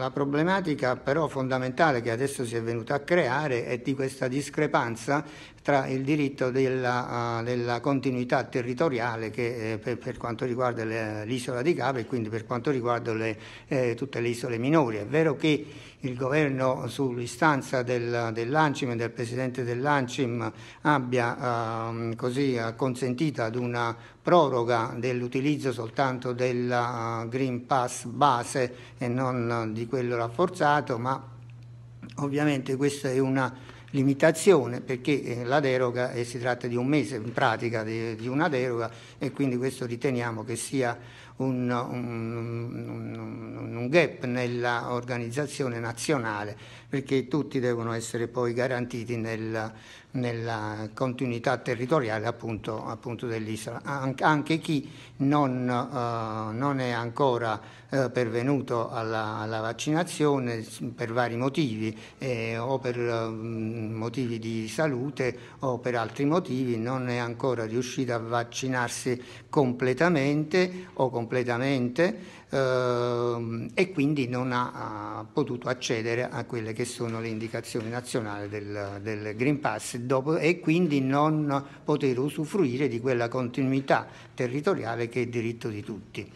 La problematica però fondamentale che adesso si è venuta a creare è di questa discrepanza tra il diritto della, uh, della continuità territoriale che, eh, per, per, quanto riguarda l'isola di Capri e quindi per quanto riguarda le, eh, tutte le isole minori. È vero che il governo sull'istanza del, dell'Ancim e del presidente dell'Ancim abbia uh, così consentito ad una proroga dell'utilizzo soltanto del uh, eh, Green Pass base e non eh, di quello rafforzato, ma ovviamente questa è una limitazione perché eh, la deroga eh, si tratta di un mese in pratica di, di, una deroga e quindi questo riteniamo che sia un, un, un, un gap nell'organizzazione nazionale perché tutti devono essere poi garantiti nel, nella continuità territoriale appunto, appunto dell'isola, anche chi non, eh, non è ancora eh, pervenuto alla, alla, vaccinazione per vari motivi eh, o per mm, motivi di salute o per altri motivi non è ancora riuscito a vaccinarsi completamente o completamente ehm, e quindi non ha, ha, potuto accedere a quelle che sono le indicazioni nazionali del, del Green Pass dopo, e quindi non poter usufruire di quella continuità territoriale che è diritto di tutti.